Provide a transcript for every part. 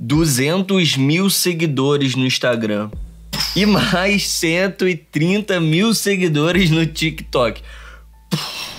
200 mil seguidores no Instagram e mais 130 mil seguidores no TikTok. Puxa.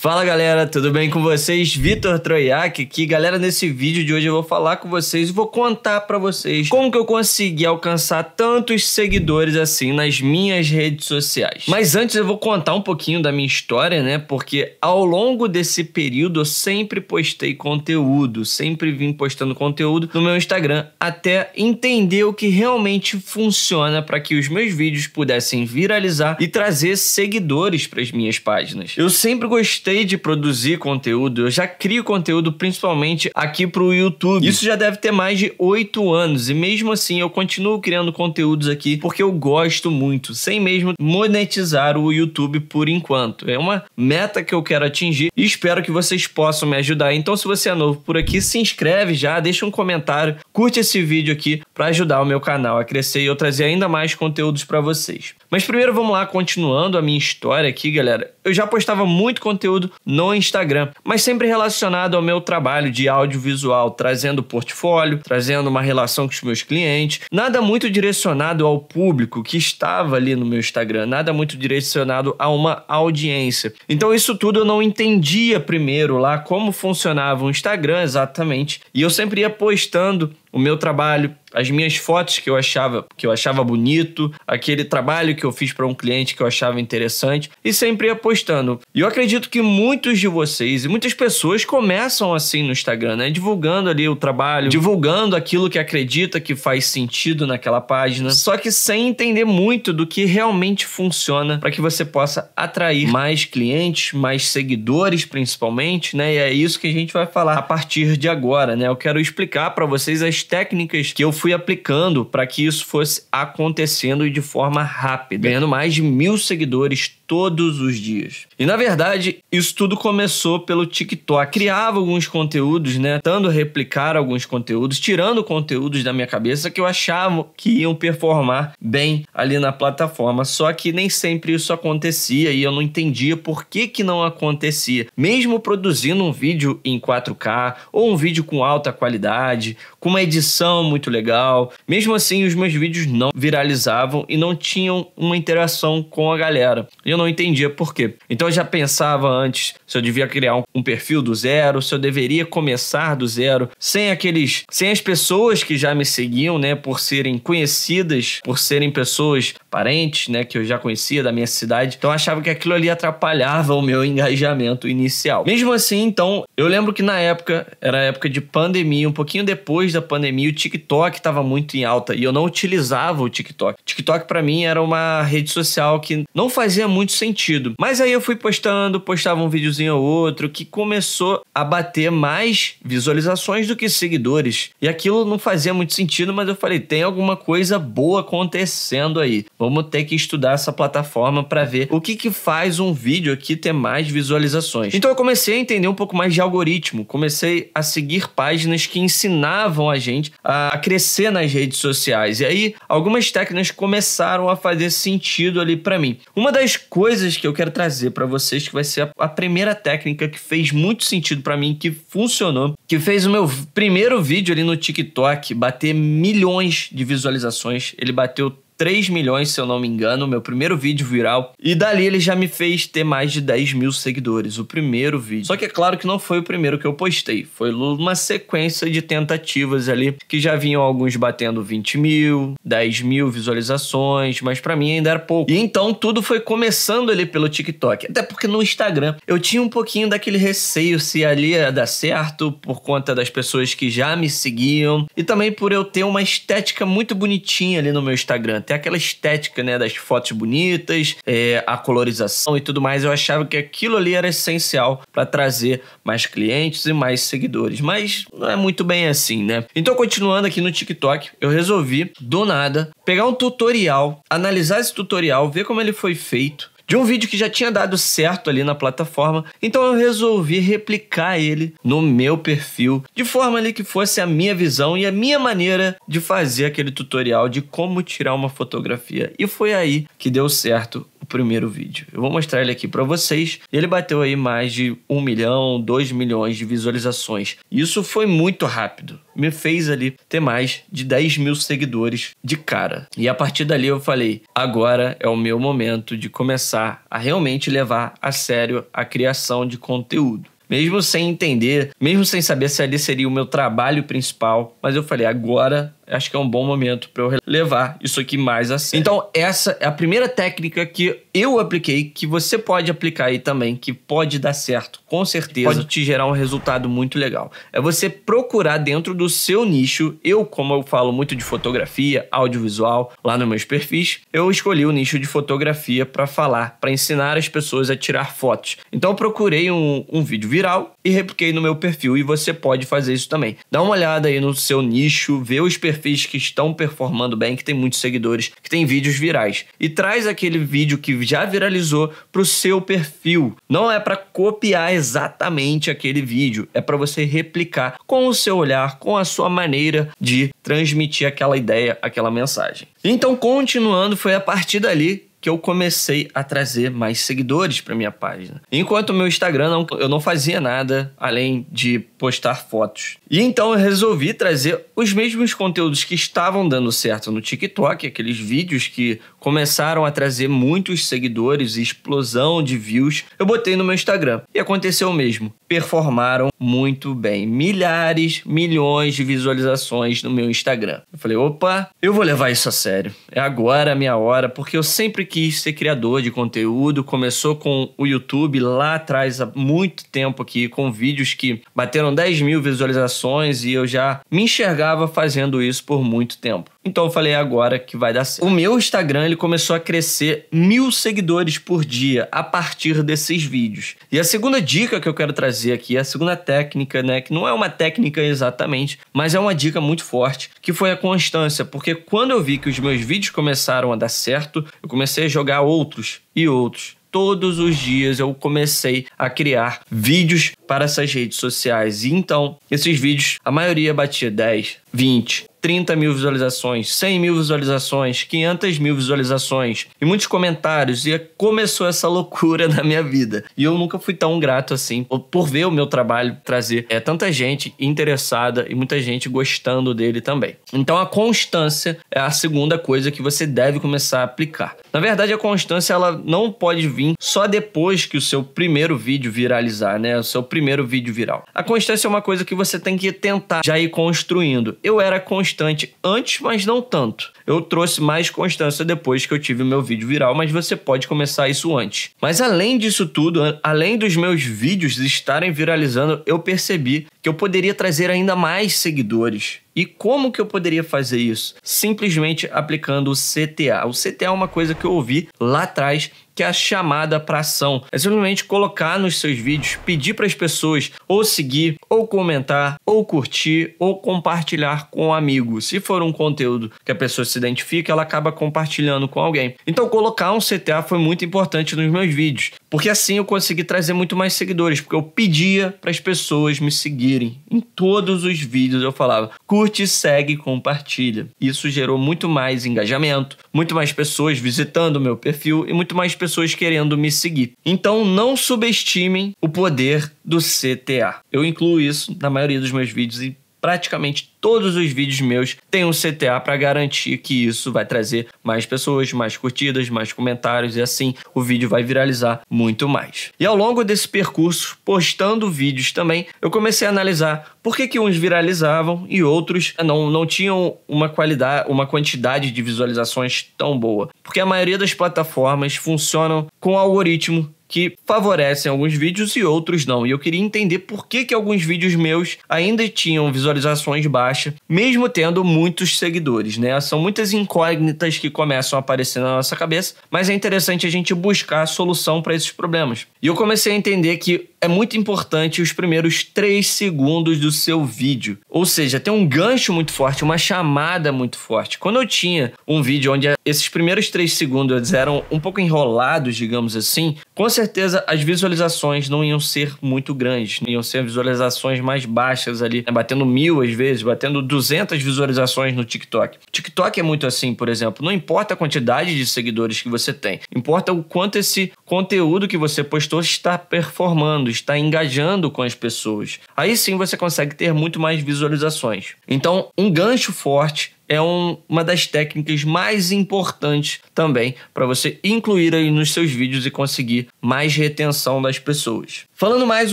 Fala galera, tudo bem com vocês? Vitor Troiak aqui. Galera, nesse vídeo de hoje eu vou falar com vocês e vou contar para vocês como que eu consegui alcançar tantos seguidores assim nas minhas redes sociais. Mas antes eu vou contar um pouquinho da minha história, né? Porque ao longo desse período eu sempre postei conteúdo, sempre vim postando conteúdo no meu Instagram até entender o que realmente funciona para que os meus vídeos pudessem viralizar e trazer seguidores para as minhas páginas. Eu sempre gostei gostei de produzir conteúdo, eu já crio conteúdo principalmente aqui pro YouTube. Isso já deve ter mais de oito anos e mesmo assim eu continuo criando conteúdos aqui porque eu gosto muito, sem mesmo monetizar o YouTube por enquanto. É uma meta que eu quero atingir e espero que vocês possam me ajudar. Então, se você é novo por aqui, se inscreve já, deixa um comentário, curte esse vídeo aqui, para ajudar o meu canal a crescer e eu trazer ainda mais conteúdos para vocês. Mas primeiro vamos lá, continuando a minha história aqui, galera. Eu já postava muito conteúdo no Instagram, mas sempre relacionado ao meu trabalho de audiovisual, trazendo portfólio, trazendo uma relação com os meus clientes. Nada muito direcionado ao público que estava ali no meu Instagram, nada muito direcionado a uma audiência. Então isso tudo eu não entendia primeiro lá como funcionava o Instagram exatamente, e eu sempre ia postando o meu trabalho, as minhas fotos que eu achava que eu achava bonito, aquele trabalho que eu fiz para um cliente que eu achava interessante e sempre ia postando. E eu acredito que muitos de vocês e muitas pessoas começam assim no Instagram, né, divulgando ali o trabalho, divulgando aquilo que acredita que faz sentido naquela página, só que sem entender muito do que realmente funciona para que você possa atrair mais clientes, mais seguidores principalmente, né? E é isso que a gente vai falar a partir de agora, né? Eu quero explicar para vocês as técnicas que eu fui fui aplicando para que isso fosse acontecendo e de forma rápida, ganhando mais de mil seguidores todos os dias. E na verdade, isso tudo começou pelo TikTok. Criava alguns conteúdos, né? Tentando replicar alguns conteúdos, tirando conteúdos da minha cabeça que eu achava que iam performar bem ali na plataforma. Só que nem sempre isso acontecia e eu não entendia por que, que não acontecia. Mesmo produzindo um vídeo em 4K ou um vídeo com alta qualidade, com uma edição muito legal, mesmo assim os meus vídeos não viralizavam e não tinham uma interação com a galera. Eu eu não entendia por quê. Então eu já pensava antes se eu devia criar um, perfil do zero, se eu deveria começar do zero, sem aqueles, sem as pessoas que já me seguiam, né, por serem conhecidas, por serem pessoas parentes, né, que eu já conhecia da minha cidade. Então eu achava que aquilo ali atrapalhava o meu engajamento inicial. Mesmo assim, então, eu lembro que na época era época de pandemia, um pouquinho depois da pandemia, o TikTok estava muito em alta e eu não utilizava o TikTok. TikTok para mim era uma rede social que não fazia muito muito sentido. Mas aí eu fui postando, postava um videozinho ou outro, que começou a bater mais visualizações do que seguidores. E aquilo não fazia muito sentido, mas eu falei, tem alguma coisa boa acontecendo aí. Vamos ter que estudar essa plataforma para ver o que que faz um vídeo aqui ter mais visualizações. Então eu comecei a entender um pouco mais de algoritmo, comecei a seguir páginas que ensinavam a gente a crescer nas redes sociais. E aí algumas técnicas começaram a fazer sentido ali para mim. Uma das coisas que eu quero trazer para vocês, que vai ser a primeira técnica que fez muito sentido para mim, que funcionou, que fez o meu primeiro vídeo ali no TikTok bater milhões de visualizações. Ele bateu 3 milhões, se eu não me engano, meu primeiro vídeo viral. E dali ele já me fez ter mais de 10 mil seguidores, o primeiro vídeo. Só que é claro que não foi o primeiro que eu postei, foi uma sequência de tentativas ali, que já vinham alguns batendo 20 mil, 10 mil visualizações, mas para mim ainda era pouco. E então tudo foi começando ali pelo TikTok, até porque no Instagram eu tinha um pouquinho daquele receio se ali ia dar certo, por conta das pessoas que já me seguiam, e também por eu ter uma estética muito bonitinha ali no meu Instagram até aquela estética, né, das fotos bonitas, é, a colorização e tudo mais, eu achava que aquilo ali era essencial para trazer mais clientes e mais seguidores, mas não é muito bem assim, né? Então, continuando aqui no TikTok, eu resolvi do nada pegar um tutorial, analisar esse tutorial, ver como ele foi feito de um vídeo que já tinha dado certo ali na plataforma, então eu resolvi replicar ele no meu perfil, de forma ali que fosse a minha visão e a minha maneira de fazer aquele tutorial de como tirar uma fotografia. E foi aí que deu certo primeiro vídeo. Eu vou mostrar ele aqui para vocês. Ele bateu aí mais de 1 milhão, 2 milhões de visualizações. Isso foi muito rápido. Me fez ali ter mais de 10 mil seguidores de cara. E a partir dali eu falei: agora é o meu momento de começar a realmente levar a sério a criação de conteúdo mesmo sem entender, mesmo sem saber se ali seria o meu trabalho principal, mas eu falei, agora acho que é um bom momento para eu levar isso aqui mais a sério. Então, essa é a primeira técnica que eu apliquei, que você pode aplicar aí também, que pode dar certo, com certeza, pode te gerar um resultado muito legal. É você procurar dentro do seu nicho. Eu, como eu falo muito de fotografia, audiovisual, lá nos meus perfis, eu escolhi o nicho de fotografia para falar, para ensinar as pessoas a tirar fotos. Então, procurei um, um vídeo viral e repliquei no meu perfil, e você pode fazer isso também. Dá uma olhada aí no seu nicho, vê os perfis perfis que estão performando bem, que tem muitos seguidores, que tem vídeos virais. E traz aquele vídeo que já viralizou para o seu perfil. Não é para copiar exatamente aquele vídeo, é para você replicar com o seu olhar, com a sua maneira de transmitir aquela ideia, aquela mensagem. Então, continuando, foi a partir dali que eu comecei a trazer mais seguidores para minha página. Enquanto o meu Instagram não, eu não fazia nada além de postar fotos. E então eu resolvi trazer os mesmos conteúdos que estavam dando certo no TikTok, aqueles vídeos que começaram a trazer muitos seguidores e explosão de views. Eu botei no meu Instagram e aconteceu o mesmo. Performaram muito bem, milhares, milhões de visualizações no meu Instagram. Eu falei, opa, eu vou levar isso a sério. É agora a minha hora, porque eu sempre quis ser criador de conteúdo, começou com o YouTube lá atrás há muito tempo aqui, com vídeos que bateram 10 mil visualizações e eu já me enxergava fazendo isso por muito tempo. Então eu falei agora que vai dar certo. O meu Instagram ele começou a crescer mil seguidores por dia a partir desses vídeos. E a segunda dica que eu quero trazer aqui, a segunda técnica, né, que não é uma técnica exatamente, mas é uma dica muito forte, que foi a constância, porque quando eu vi que os meus vídeos começaram a dar certo, eu comecei a jogar outros e outros todos os dias eu comecei a criar vídeos para essas redes sociais. E então, esses vídeos, a maioria batia 10, 20, 30 mil visualizações, 100 mil visualizações, 500 mil visualizações e muitos comentários. E começou essa loucura na minha vida. E eu nunca fui tão grato assim por ver o meu trabalho trazer é, tanta gente interessada e muita gente gostando dele também. Então a constância é a segunda coisa que você deve começar a aplicar. Na verdade, a constância ela não pode vir só depois que o seu primeiro vídeo viralizar, né? O seu primeiro vídeo viral. A constância é uma coisa que você tem que tentar já ir construindo. Eu era constante antes, mas não tanto. Eu trouxe mais constância depois que eu tive o meu vídeo viral, mas você pode começar isso antes. Mas além disso tudo, além dos meus vídeos estarem viralizando, eu percebi que eu poderia trazer ainda mais seguidores e como que eu poderia fazer isso? Simplesmente aplicando o CTA. O CTA é uma coisa que eu ouvi lá atrás que é a chamada para ação. É simplesmente colocar nos seus vídeos, pedir para as pessoas ou seguir, ou comentar, ou curtir, ou compartilhar com um amigos. Se for um conteúdo que a pessoa se identifica, ela acaba compartilhando com alguém. Então, colocar um CTA foi muito importante nos meus vídeos, porque assim eu consegui trazer muito mais seguidores, porque eu pedia para as pessoas me seguirem. Em todos os vídeos eu falava: curte, segue, compartilha. Isso gerou muito mais engajamento, muito mais pessoas visitando o meu perfil e muito mais pessoas pessoas querendo me seguir. Então não subestimem o poder do CTA. Eu incluo isso na maioria dos meus vídeos e praticamente todos os vídeos meus têm um CTA para garantir que isso vai trazer mais pessoas, mais curtidas, mais comentários e assim o vídeo vai viralizar muito mais. E ao longo desse percurso, postando vídeos também, eu comecei a analisar por que, que uns viralizavam e outros não, não tinham uma qualidade, uma quantidade de visualizações tão boa. Porque a maioria das plataformas funcionam com algoritmo que favorecem alguns vídeos e outros não. E eu queria entender por que, que alguns vídeos meus ainda tinham visualizações baixas, mesmo tendo muitos seguidores, né? São muitas incógnitas que começam a aparecer na nossa cabeça, mas é interessante a gente buscar a solução para esses problemas. E eu comecei a entender que é muito importante os primeiros 3 segundos do seu vídeo. Ou seja, tem um gancho muito forte, uma chamada muito forte. Quando eu tinha um vídeo onde esses primeiros 3 segundos eram um pouco enrolados, digamos assim, com certeza as visualizações não iam ser muito grandes, iam ser visualizações mais baixas ali, né? batendo mil às vezes, batendo 200 visualizações no TikTok. TikTok é muito assim, por exemplo, não importa a quantidade de seguidores que você tem, importa o quanto esse conteúdo que você postou está performando, está engajando com as pessoas. Aí sim você consegue ter muito mais visualizações. Então, um gancho forte é um, uma das técnicas mais importantes também para você incluir aí nos seus vídeos e conseguir mais retenção das pessoas. Falando mais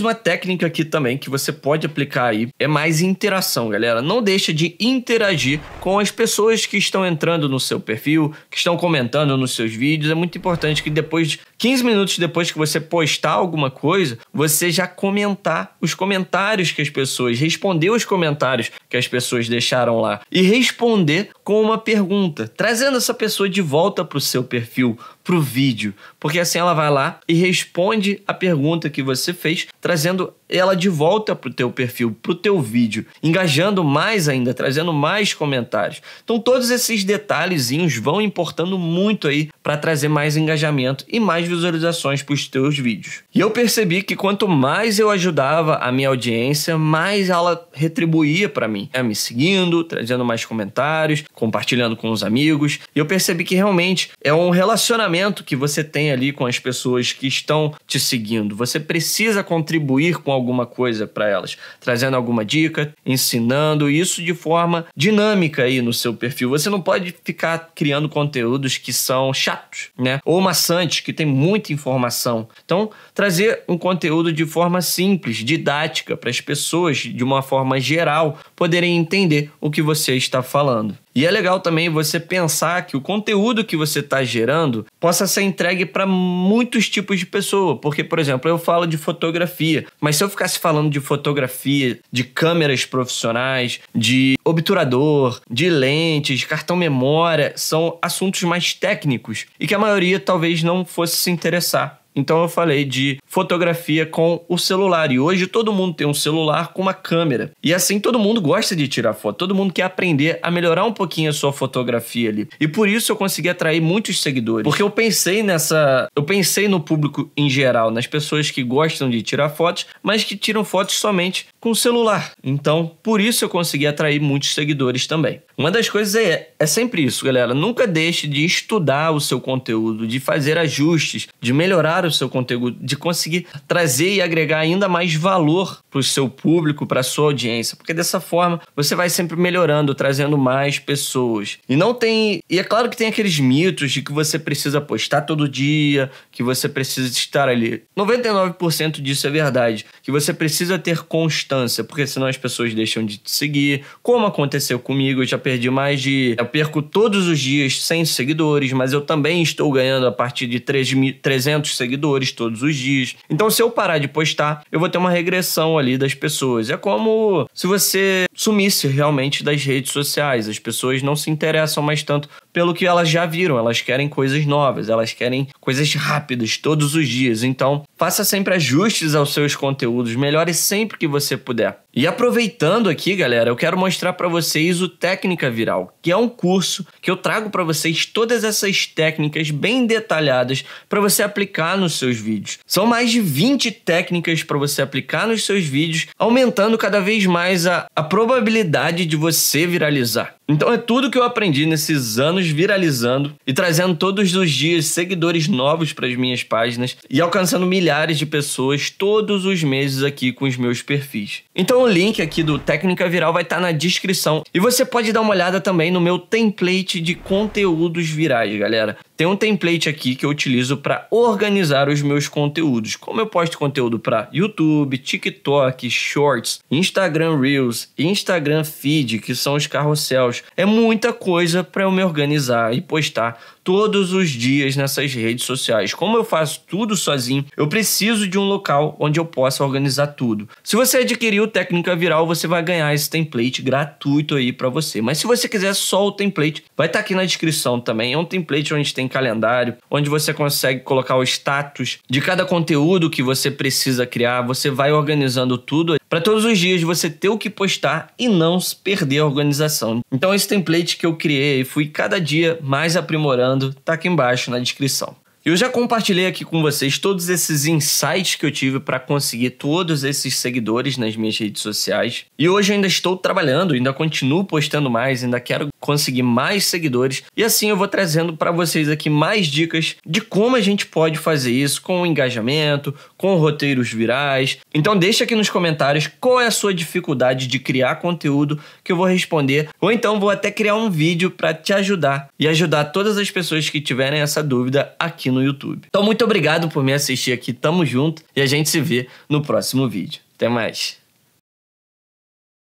uma técnica aqui também que você pode aplicar aí é mais interação, galera. Não deixa de interagir com as pessoas que estão entrando no seu perfil, que estão comentando nos seus vídeos. É muito importante que depois de 15 minutos depois que você postar alguma coisa, você já comentar os comentários que as pessoas, responder os comentários que as pessoas deixaram lá e responder responder com uma pergunta, trazendo essa pessoa de volta para o seu perfil, pro vídeo, porque assim ela vai lá e responde a pergunta que você fez, trazendo ela de volta pro teu perfil, pro teu vídeo, engajando mais ainda, trazendo mais comentários. Então todos esses detalhezinhos vão importando muito aí para trazer mais engajamento e mais visualizações para os teus vídeos. E eu percebi que quanto mais eu ajudava a minha audiência, mais ela retribuía para mim, é, me seguindo, trazendo mais comentários, compartilhando com os amigos. E eu percebi que realmente é um relacionamento engajamento que você tem ali com as pessoas que estão te seguindo. Você precisa contribuir com alguma coisa para elas, trazendo alguma dica, ensinando isso de forma dinâmica aí no seu perfil. Você não pode ficar criando conteúdos que são chatos, né? Ou maçantes, que tem muita informação. Então, trazer um conteúdo de forma simples, didática, para as pessoas, de uma forma geral, poderem entender o que você está falando. E é legal também você pensar que o conteúdo que você está gerando possa ser entregue para muitos tipos de pessoa. Porque, por exemplo, eu falo de fotografia, mas se eu ficasse falando de fotografia, de câmeras profissionais, de obturador, de lentes, cartão memória, são assuntos mais técnicos e que a maioria talvez não fosse se interessar. Então eu falei de fotografia com o celular e hoje todo mundo tem um celular com uma câmera. E assim todo mundo gosta de tirar foto, todo mundo quer aprender a melhorar um pouquinho a sua fotografia ali. E por isso eu consegui atrair muitos seguidores, porque eu pensei nessa, eu pensei no público em geral, nas pessoas que gostam de tirar fotos, mas que tiram fotos somente com o celular. Então, por isso eu consegui atrair muitos seguidores também. Uma das coisas é, é sempre isso, galera. Nunca deixe de estudar o seu conteúdo, de fazer ajustes, de melhorar o seu conteúdo, de conseguir trazer e agregar ainda mais valor para o seu público, para a sua audiência. Porque dessa forma você vai sempre melhorando, trazendo mais pessoas. E não tem. E é claro que tem aqueles mitos de que você precisa postar todo dia, que você precisa estar ali. 99% disso é verdade. Que você precisa ter constância distância, porque senão as pessoas deixam de te seguir. Como aconteceu comigo, eu já perdi mais de. Eu perco todos os dias 100 seguidores, mas eu também estou ganhando a partir de 3, 300 seguidores todos os dias. Então, se eu parar de postar, eu vou ter uma regressão ali das pessoas. É como se você sumisse realmente das redes sociais. As pessoas não se interessam mais tanto pelo que elas já viram, elas querem coisas novas, elas querem coisas rápidas todos os dias. Então, Faça sempre ajustes aos seus conteúdos, melhore sempre que você puder. E aproveitando aqui, galera, eu quero mostrar para vocês o Técnica Viral, que é um curso que eu trago para vocês todas essas técnicas bem detalhadas para você aplicar nos seus vídeos. São mais de 20 técnicas para você aplicar nos seus vídeos, aumentando cada vez mais a, a probabilidade de você viralizar. Então é tudo que eu aprendi nesses anos viralizando e trazendo todos os dias seguidores novos para as minhas páginas e alcançando milhares de pessoas todos os meses aqui com os meus perfis. Então o link aqui do Técnica Viral vai estar tá na descrição. E você pode dar uma olhada também no meu template de conteúdos virais, galera tem um template aqui que eu utilizo para organizar os meus conteúdos. Como eu posto conteúdo para YouTube, TikTok, Shorts, Instagram Reels, Instagram Feed, que são os carrosséis, é muita coisa para eu me organizar e postar todos os dias nessas redes sociais. Como eu faço tudo sozinho, eu preciso de um local onde eu possa organizar tudo. Se você adquirir o técnica viral, você vai ganhar esse template gratuito aí para você. Mas se você quiser só o template, vai estar tá aqui na descrição também. É um template onde tem calendário, onde você consegue colocar o status de cada conteúdo que você precisa criar. Você vai organizando tudo para todos os dias você ter o que postar e não perder a organização. Então esse template que eu criei e fui cada dia mais aprimorando tá aqui embaixo na descrição. Eu já compartilhei aqui com vocês todos esses insights que eu tive para conseguir todos esses seguidores nas minhas redes sociais. E hoje ainda estou trabalhando, ainda continuo postando mais, ainda quero conseguir mais seguidores. E assim eu vou trazendo para vocês aqui mais dicas de como a gente pode fazer isso com engajamento, com roteiros virais. Então deixa aqui nos comentários qual é a sua dificuldade de criar conteúdo que eu vou responder, ou então vou até criar um vídeo para te ajudar e ajudar todas as pessoas que tiverem essa dúvida aqui no YouTube. Então muito obrigado por me assistir aqui, tamo junto e a gente se vê no próximo vídeo. Até mais.